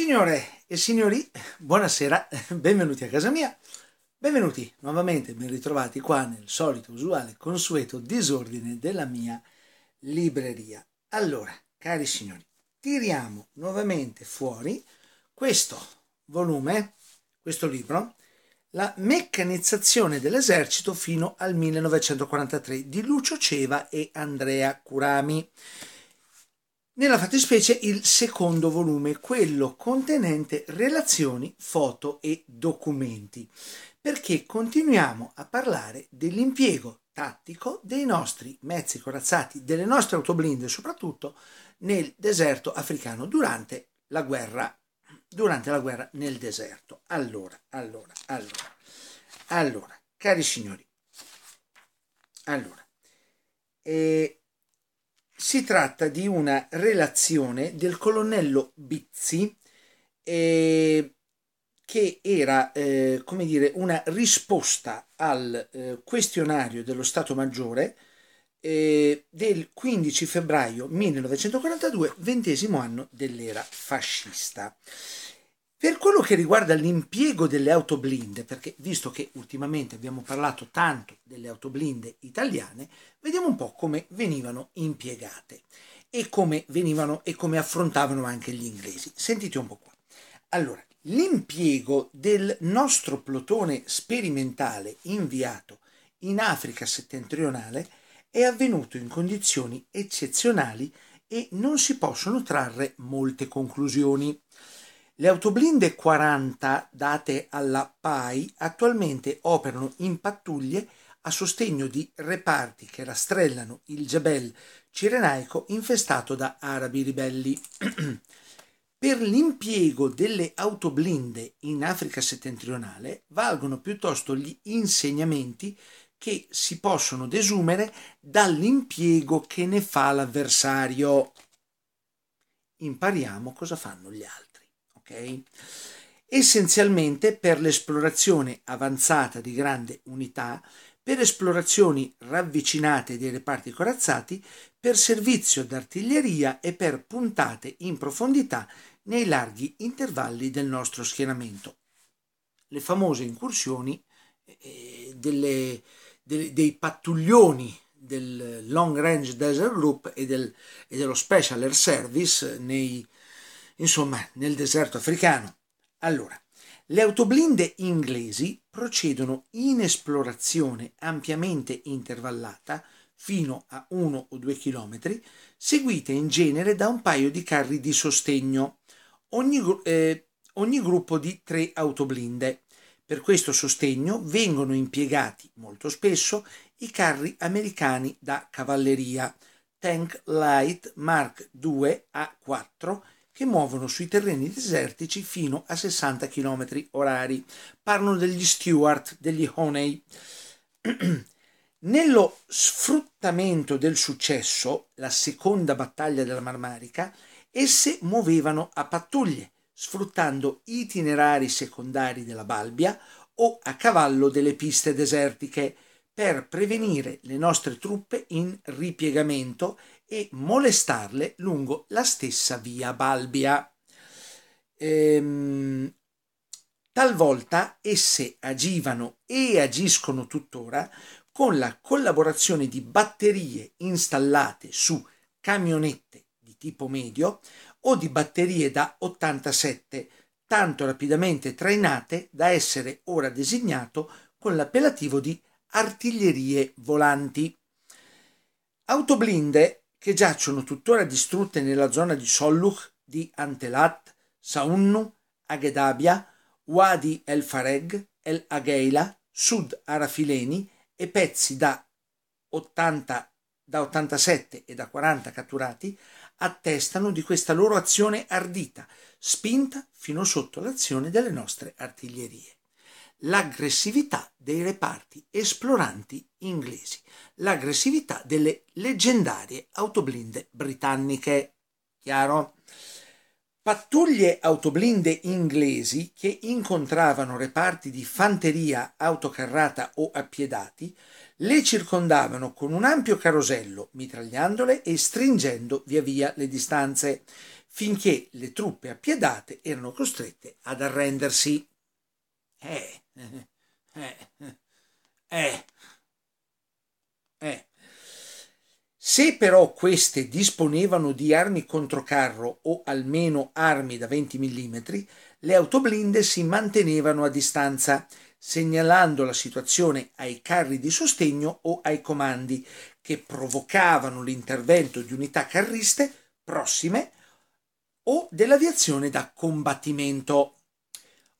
Signore e signori, buonasera, benvenuti a casa mia, benvenuti nuovamente, ben ritrovati qua nel solito, usuale, consueto disordine della mia libreria. Allora, cari signori, tiriamo nuovamente fuori questo volume, questo libro, La meccanizzazione dell'esercito fino al 1943 di Lucio Ceva e Andrea Curami nella fattispecie il secondo volume, quello contenente relazioni, foto e documenti, perché continuiamo a parlare dell'impiego tattico dei nostri mezzi corazzati, delle nostre autoblinde soprattutto, nel deserto africano durante la guerra, durante la guerra nel deserto. Allora, allora, allora, allora, cari signori, allora, eh, si tratta di una relazione del colonnello Bizzi eh, che era eh, come dire, una risposta al eh, questionario dello Stato Maggiore eh, del 15 febbraio 1942, ventesimo anno dell'era fascista. Per quello che riguarda l'impiego delle auto blinde, perché visto che ultimamente abbiamo parlato tanto delle auto blinde italiane, vediamo un po' come venivano impiegate e come venivano e come affrontavano anche gli inglesi. Sentite un po' qua. Allora, l'impiego del nostro plotone sperimentale inviato in Africa settentrionale è avvenuto in condizioni eccezionali e non si possono trarre molte conclusioni. Le autoblinde 40 date alla PAI attualmente operano in pattuglie a sostegno di reparti che rastrellano il Jebel cirenaico infestato da arabi ribelli. per l'impiego delle autoblinde in Africa settentrionale valgono piuttosto gli insegnamenti che si possono desumere dall'impiego che ne fa l'avversario. Impariamo cosa fanno gli altri. Okay? Essenzialmente per l'esplorazione avanzata di grande unità, per esplorazioni ravvicinate dei reparti corazzati, per servizio d'artiglieria e per puntate in profondità nei larghi intervalli del nostro schieramento. Le famose incursioni eh, delle, dei pattuglioni del Long Range Desert Group e, del, e dello Special Air Service nei, eh, insomma, nel deserto africano. Allora, le autoblinde inglesi procedono in esplorazione ampiamente intervallata fino a 1 o 2 km, seguite in genere da un paio di carri di sostegno, ogni, eh, ogni gruppo di tre autoblinde. Per questo sostegno vengono impiegati molto spesso i carri americani da cavalleria, Tank Light Mark II A4 che muovono sui terreni desertici fino a 60 km orari. Parlano degli Stewart, degli Honey. Nello sfruttamento del successo, la seconda battaglia della Marmarica, esse muovevano a pattuglie, sfruttando itinerari secondari della Balbia o a cavallo delle piste desertiche per prevenire le nostre truppe in ripiegamento e molestarle lungo la stessa via Balbia. Ehm, talvolta esse agivano e agiscono tuttora con la collaborazione di batterie installate su camionette di tipo medio o di batterie da 87 tanto rapidamente trainate da essere ora designato con l'appellativo di artiglierie volanti. Autoblinde che giacciono tuttora distrutte nella zona di Solluch, di Antelat, Saunnu, Agedabia, Wadi El Fareg, El Agheila, Sud Arafileni e pezzi da, 80, da 87 e da 40 catturati attestano di questa loro azione ardita, spinta fino sotto l'azione delle nostre artiglierie l'aggressività dei reparti esploranti inglesi, l'aggressività delle leggendarie autoblinde britanniche. Chiaro? Pattuglie autoblinde inglesi che incontravano reparti di fanteria autocarrata o appiedati le circondavano con un ampio carosello, mitragliandole e stringendo via via le distanze, finché le truppe appiedate erano costrette ad arrendersi. Eh, eh, eh, eh, eh. Se però queste disponevano di armi controcarro o almeno armi da 20 mm, le autoblinde si mantenevano a distanza, segnalando la situazione ai carri di sostegno o ai comandi, che provocavano l'intervento di unità carriste prossime o dell'aviazione da combattimento.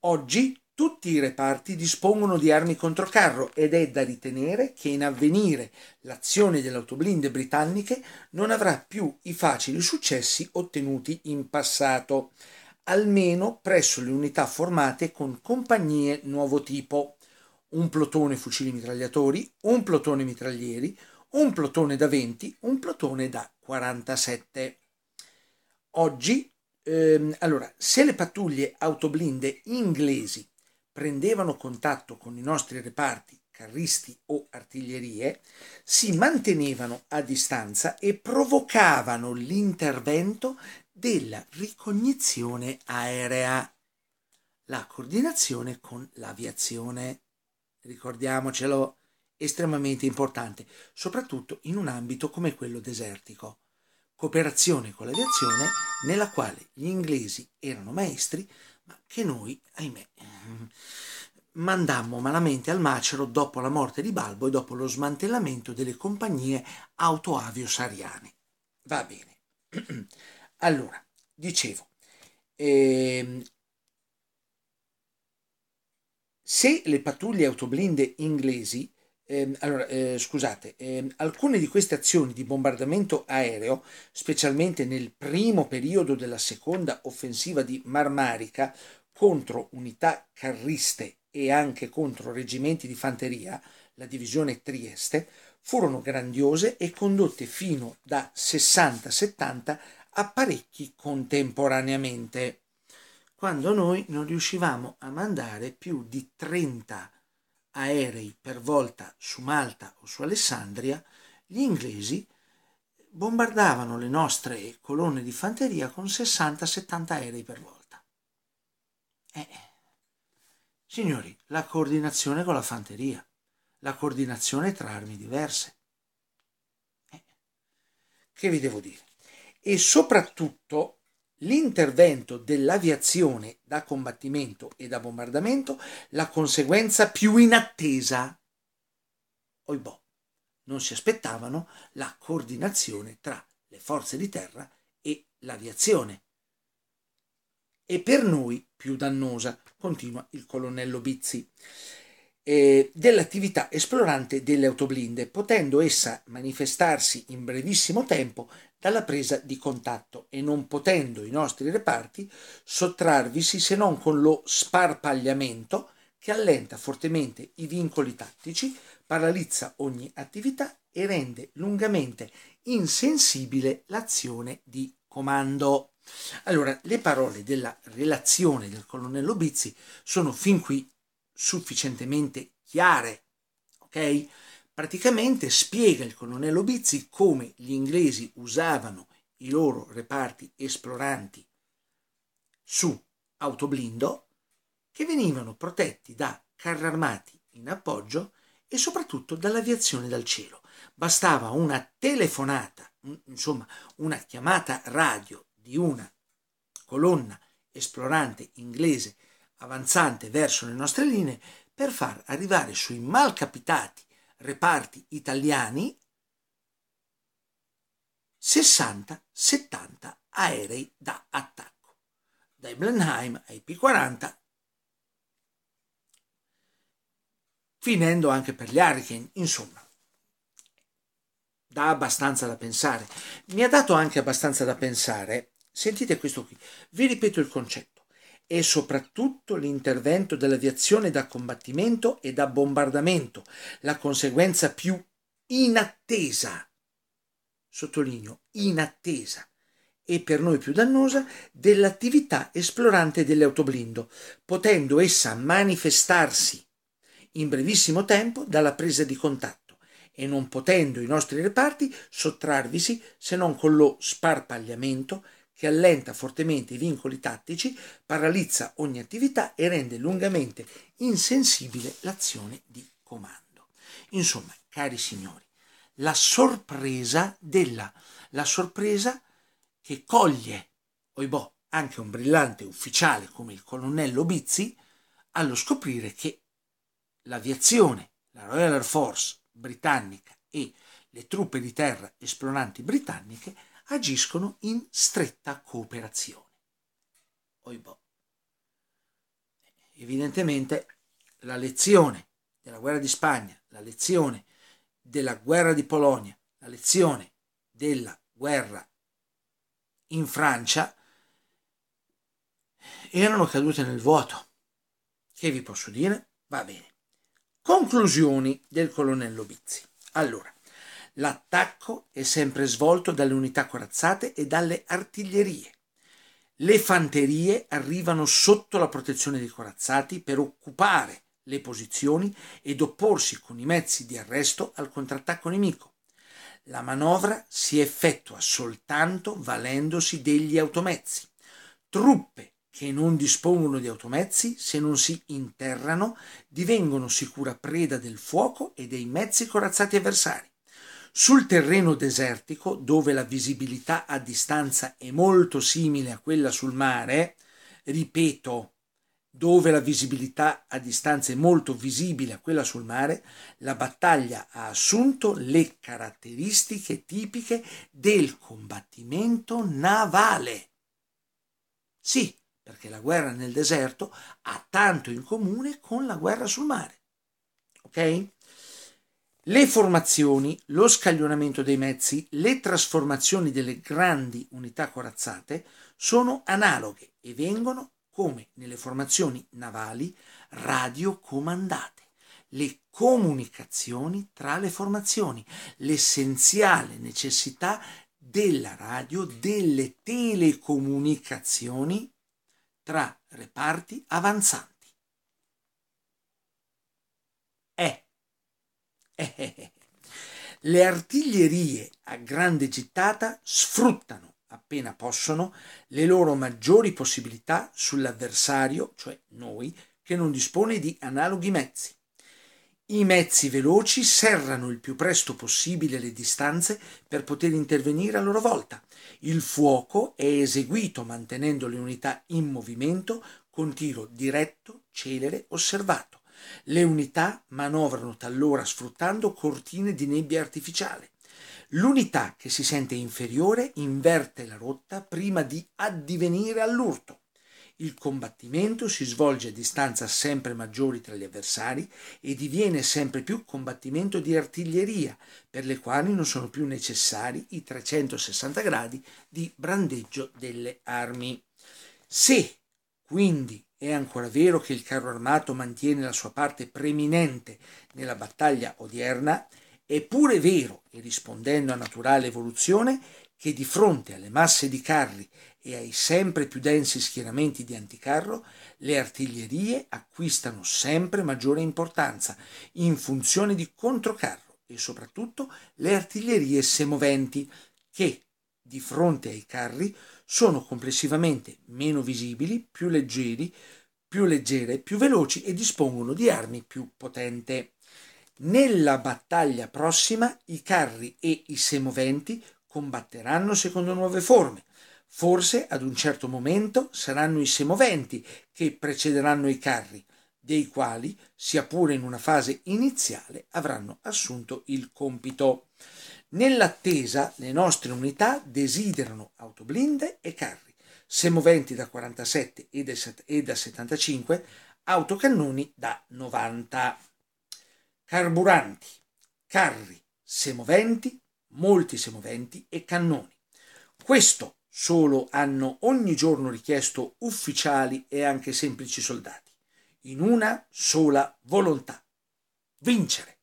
Oggi tutti i reparti dispongono di armi contro carro ed è da ritenere che in avvenire l'azione delle autoblinde britanniche non avrà più i facili successi ottenuti in passato, almeno presso le unità formate con compagnie nuovo tipo, un plotone fucili mitragliatori, un plotone mitraglieri, un plotone da 20, un plotone da 47. Oggi, ehm, allora, se le pattuglie autoblinde inglesi prendevano contatto con i nostri reparti carristi o artiglierie, si mantenevano a distanza e provocavano l'intervento della ricognizione aerea, la coordinazione con l'aviazione. Ricordiamocelo, estremamente importante, soprattutto in un ambito come quello desertico. Cooperazione con l'aviazione nella quale gli inglesi erano maestri, ma che noi, ahimè, mandammo malamente al macero dopo la morte di Balbo e dopo lo smantellamento delle compagnie autoavio-sariane. Va bene. Allora, dicevo, ehm, se le pattuglie autoblinde inglesi eh, allora, eh, scusate, eh, alcune di queste azioni di bombardamento aereo, specialmente nel primo periodo della seconda offensiva di Marmarica, contro unità carriste e anche contro reggimenti di fanteria, la divisione Trieste, furono grandiose e condotte fino da 60-70 apparecchi contemporaneamente, quando noi non riuscivamo a mandare più di 30 aerei per volta su Malta o su Alessandria, gli inglesi bombardavano le nostre colonne di fanteria con 60-70 aerei per volta. Signori, la coordinazione con la fanteria, la coordinazione tra armi diverse. Eh, che vi devo dire? E soprattutto l'intervento dell'aviazione da combattimento e da bombardamento, la conseguenza più inattesa. Oibò, boh, non si aspettavano la coordinazione tra le forze di terra e l'aviazione e per noi più dannosa, continua il colonnello Bizzi, eh, dell'attività esplorante delle autoblinde, potendo essa manifestarsi in brevissimo tempo dalla presa di contatto e non potendo i nostri reparti sottrarvisi se non con lo sparpagliamento che allenta fortemente i vincoli tattici, paralizza ogni attività e rende lungamente insensibile l'azione di comando. Allora, le parole della relazione del colonnello Bizzi sono fin qui sufficientemente chiare, ok? Praticamente spiega il colonnello Bizzi come gli inglesi usavano i loro reparti esploranti su autoblindo che venivano protetti da carri armati in appoggio e soprattutto dall'aviazione dal cielo. Bastava una telefonata, insomma una chiamata radio di una colonna esplorante inglese avanzante verso le nostre linee per far arrivare sui malcapitati reparti italiani 60-70 aerei da attacco, dai Blenheim ai P-40, finendo anche per gli Hurricane, insomma. Dà abbastanza da pensare. Mi ha dato anche abbastanza da pensare Sentite questo qui, vi ripeto il concetto. È soprattutto l'intervento dell'aviazione da combattimento e da bombardamento, la conseguenza più inattesa, sottolineo, inattesa e per noi più dannosa dell'attività esplorante dell'autoblindo, potendo essa manifestarsi in brevissimo tempo dalla presa di contatto e non potendo i nostri reparti sottrarvisi se non con lo sparpagliamento che allenta fortemente i vincoli tattici, paralizza ogni attività e rende lungamente insensibile l'azione di comando. Insomma, cari signori, la sorpresa della la sorpresa che coglie, oibò, anche un brillante ufficiale come il colonnello Bizzi allo scoprire che l'aviazione, la Royal Air Force britannica e le truppe di terra esploranti britanniche agiscono in stretta cooperazione. Oibò. Evidentemente la lezione della guerra di Spagna, la lezione della guerra di Polonia, la lezione della guerra in Francia erano cadute nel vuoto. Che vi posso dire? Va bene. Conclusioni del colonnello Bizzi. Allora, L'attacco è sempre svolto dalle unità corazzate e dalle artiglierie. Le fanterie arrivano sotto la protezione dei corazzati per occupare le posizioni ed opporsi con i mezzi di arresto al contrattacco nemico. La manovra si effettua soltanto valendosi degli automezzi. Truppe che non dispongono di automezzi, se non si interrano, divengono sicura preda del fuoco e dei mezzi corazzati avversari. Sul terreno desertico, dove la visibilità a distanza è molto simile a quella sul mare, ripeto, dove la visibilità a distanza è molto visibile a quella sul mare, la battaglia ha assunto le caratteristiche tipiche del combattimento navale. Sì, perché la guerra nel deserto ha tanto in comune con la guerra sul mare. Ok? Le formazioni, lo scaglionamento dei mezzi, le trasformazioni delle grandi unità corazzate sono analoghe e vengono, come nelle formazioni navali, radiocomandate. Le comunicazioni tra le formazioni, l'essenziale necessità della radio, delle telecomunicazioni tra reparti avanzanti. È eh, eh, eh. le artiglierie a grande gittata sfruttano, appena possono, le loro maggiori possibilità sull'avversario, cioè noi, che non dispone di analoghi mezzi. I mezzi veloci serrano il più presto possibile le distanze per poter intervenire a loro volta. Il fuoco è eseguito mantenendo le unità in movimento con tiro diretto, celere, osservato. Le unità manovrano talora sfruttando cortine di nebbia artificiale. L'unità che si sente inferiore inverte la rotta prima di addivenire all'urto. Il combattimento si svolge a distanza sempre maggiori tra gli avversari e diviene sempre più combattimento di artiglieria, per le quali non sono più necessari i 360 gradi di brandeggio delle armi. Se quindi è ancora vero che il carro armato mantiene la sua parte preminente nella battaglia odierna, è pure vero, e rispondendo a naturale evoluzione, che di fronte alle masse di carri e ai sempre più densi schieramenti di anticarro, le artiglierie acquistano sempre maggiore importanza in funzione di controcarro e soprattutto le artiglierie semoventi che, di fronte ai carri, sono complessivamente meno visibili, più leggeri, più leggere, più veloci e dispongono di armi più potente. Nella battaglia prossima i carri e i semoventi combatteranno secondo nuove forme. Forse ad un certo momento saranno i semoventi che precederanno i carri, dei quali, sia pure in una fase iniziale, avranno assunto il compito. Nell'attesa le nostre unità desiderano autoblinde e carri, semoventi da 47 e da 75, autocannoni da 90. Carburanti, carri, semoventi, molti semoventi e cannoni. Questo solo hanno ogni giorno richiesto ufficiali e anche semplici soldati, in una sola volontà, vincere.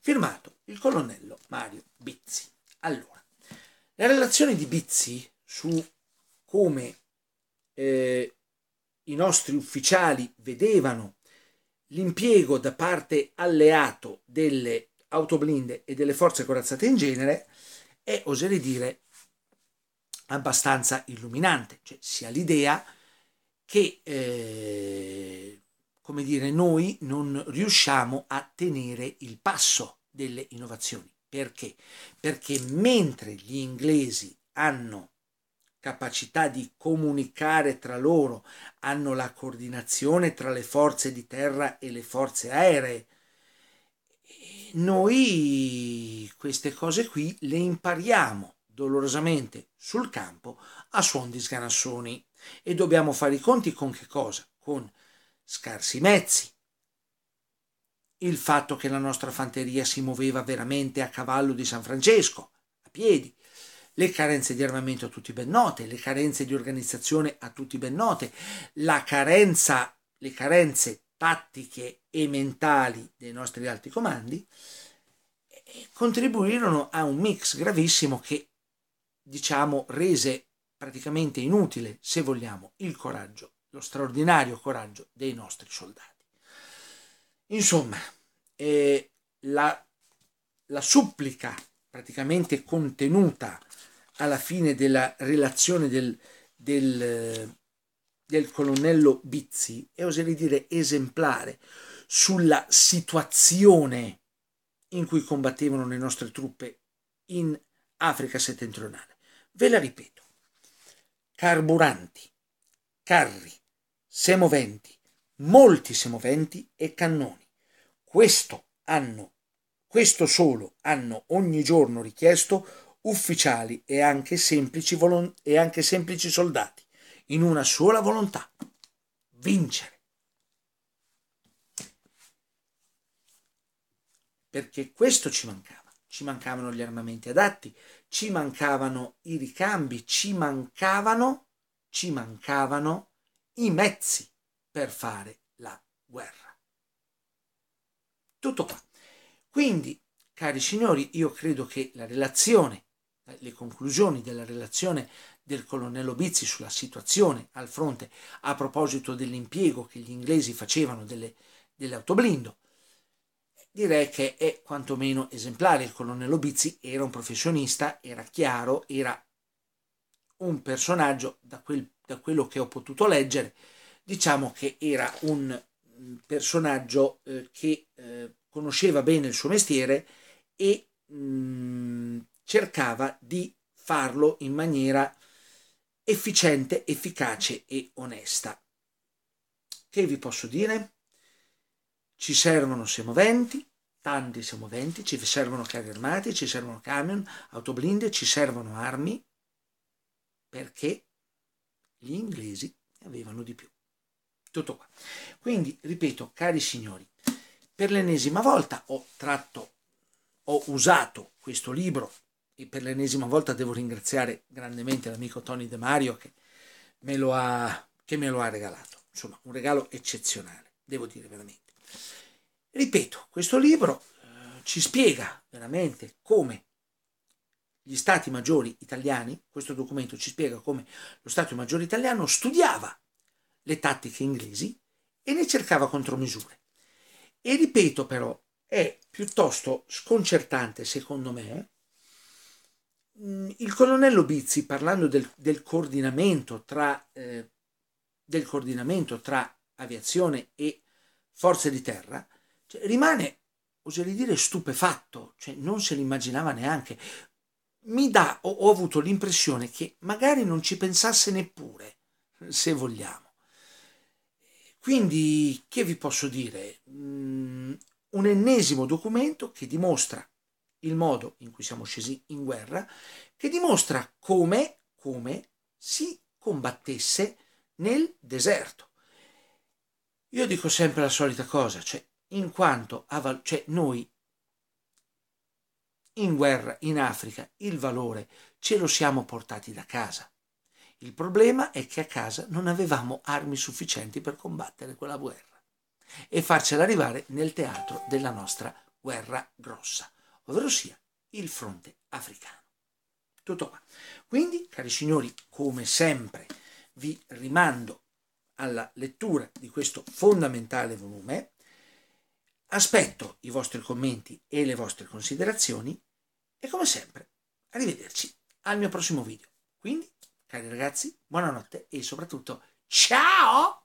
Firmato il colonnello Mario Bizzi. Allora, la relazione di Bizzi su come eh, i nostri ufficiali vedevano l'impiego da parte alleato delle autoblinde e delle forze corazzate in genere è, oserei dire, abbastanza illuminante, cioè si ha l'idea che, eh, come dire, noi non riusciamo a tenere il passo delle innovazioni. Perché? Perché mentre gli inglesi hanno capacità di comunicare tra loro, hanno la coordinazione tra le forze di terra e le forze aeree, noi queste cose qui le impariamo dolorosamente sul campo a suon di sganassoni e dobbiamo fare i conti con che cosa? Con scarsi mezzi, il fatto che la nostra fanteria si muoveva veramente a cavallo di San Francesco, a piedi, le carenze di armamento a tutti ben note, le carenze di organizzazione a tutti ben note, la carenza, le carenze tattiche e mentali dei nostri alti comandi, eh, contribuirono a un mix gravissimo che, diciamo, rese praticamente inutile, se vogliamo, il coraggio, lo straordinario coraggio dei nostri soldati. Insomma, eh, la, la supplica praticamente contenuta alla fine della relazione del, del, eh, del colonnello Bizzi è oserei dire esemplare sulla situazione in cui combattevano le nostre truppe in Africa settentrionale. Ve la ripeto, carburanti, carri, semoventi, molti semoventi e cannoni. Questo hanno, questo solo hanno ogni giorno richiesto ufficiali e anche semplici, volon- e anche semplici soldati, in una sola volontà, vincere. Perché questo ci mancava. Ci mancavano gli armamenti adatti, ci mancavano i ricambi, ci mancavano, ci mancavano i mezzi per fare la guerra. Tutto qua. Quindi, cari signori, io credo che la relazione, eh, le conclusioni della relazione del colonnello Bizzi sulla situazione al fronte a proposito dell'impiego che gli inglesi facevano delle, autoblindo, direi che è quantomeno esemplare. Il colonnello Bizzi era un professionista, era chiaro, era un personaggio da, quel, da quello che ho potuto leggere, diciamo che era un mm, personaggio eh, che eh, conosceva bene il suo mestiere e mh, mm, cercava di farlo in maniera efficiente, efficace e onesta. Che vi posso dire? Ci servono semoventi, tanti semoventi, ci servono carri armati, ci servono camion, autoblinde, ci servono armi, perché gli inglesi ne avevano di più. Tutto qua. Quindi, ripeto, cari signori, per l'ennesima volta ho tratto, ho usato questo libro e per l'ennesima volta devo ringraziare grandemente l'amico Tony De Mario che me lo ha, che me lo ha regalato. Insomma, un regalo eccezionale, devo dire veramente. Ripeto, questo libro eh, ci spiega veramente come gli stati maggiori italiani, questo documento ci spiega come lo Stato maggiore italiano studiava le tattiche inglesi e ne cercava contromisure. E ripeto però, è piuttosto sconcertante secondo me mm, il colonnello Bizzi parlando del, del, coordinamento tra, eh, del, coordinamento tra, aviazione e forze di terra cioè, rimane, oserei dire, stupefatto, cioè, non se l'immaginava neanche. Mi dà, ho, ho avuto l'impressione che magari non ci pensasse neppure, se vogliamo. Quindi, che vi posso dire? Mm, un ennesimo documento che dimostra il modo in cui siamo scesi in guerra, che dimostra come, come si combattesse nel deserto. Io dico sempre la solita cosa, cioè, in quanto a, cioè, noi in guerra in Africa il valore ce lo siamo portati da casa. Il problema è che a casa non avevamo armi sufficienti per combattere quella guerra e farcela arrivare nel teatro della nostra guerra grossa, ovvero sia il fronte africano. Tutto qua. Quindi, cari signori, come sempre vi rimando alla lettura di questo fondamentale volume. Aspetto i vostri commenti e le vostre considerazioni e come sempre, arrivederci al mio prossimo video. Quindi Cari ragazzi, buonanotte e soprattutto ciao!